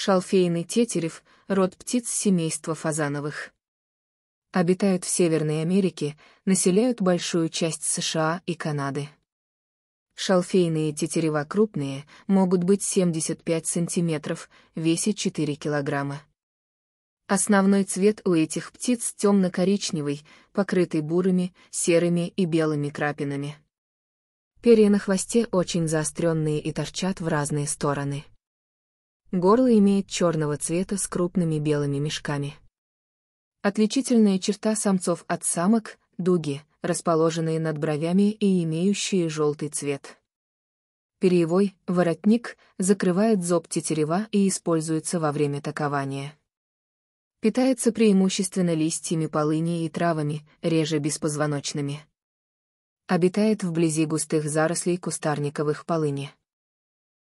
шалфейный тетерев, род птиц семейства фазановых. Обитают в Северной Америке, населяют большую часть США и Канады. Шалфейные тетерева крупные, могут быть 75 сантиметров, весить 4 килограмма. Основной цвет у этих птиц темно-коричневый, покрытый бурыми, серыми и белыми крапинами. Перья на хвосте очень заостренные и торчат в разные стороны. Горло имеет черного цвета с крупными белыми мешками. Отличительная черта самцов от самок – дуги, расположенные над бровями и имеющие желтый цвет. Перьевой, воротник, закрывает зоб тетерева и используется во время такования. Питается преимущественно листьями полыни и травами, реже беспозвоночными. Обитает вблизи густых зарослей кустарниковых полыни.